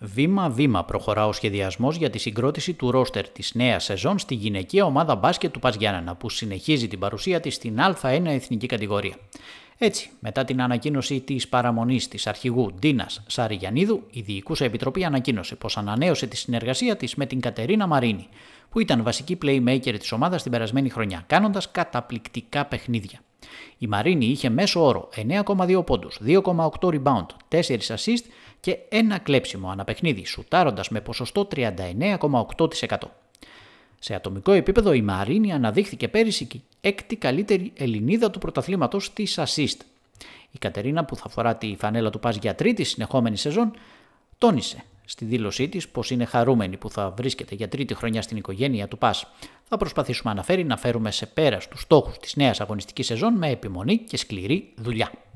Βήμα-βήμα προχωρά ο σχεδιασμός για τη συγκρότηση του ρόστερ της νέας σεζόν στη γυναικεία ομάδα μπάσκετ του Παζιάννα, που συνεχίζει την παρουσία της στην Α1 εθνική κατηγορία. Έτσι, μετά την ανακοίνωση της παραμονής της αρχηγού Ντίνας Σαριγιανίδου, η Διοικούσα Επιτροπή ανακοίνωσε πως ανανέωσε τη συνεργασία της με την Κατερίνα Μαρίνη, που ήταν βασική playmaker της ομάδας την περασμένη χρονιά, κάνοντας καταπληκτικά παιχνίδια. Η Μαρίνη είχε μέσο όρο 9,2 πόντους, 2,8 rebound, 4 assist και ένα κλέψιμο αναπαιχνίδι, σουτάροντας με ποσοστό 39,8%. Σε ατομικό επίπεδο η Μαρίνη αναδείχθηκε πέρυσι και έκτη καλύτερη Ελληνίδα του πρωταθλήματος της assist. Η Κατερίνα που θα φορά τη φανέλα του Πας για τρίτη συνεχόμενη σεζόν τόνισε στη δήλωσή της πως είναι χαρούμενη που θα βρίσκεται για τρίτη χρονιά στην οικογένεια του ΠΑΣ. Θα προσπαθήσουμε, αναφέρει, να φέρουμε σε πέρα του στόχους της νέας αγωνιστικής σεζόν με επιμονή και σκληρή δουλειά.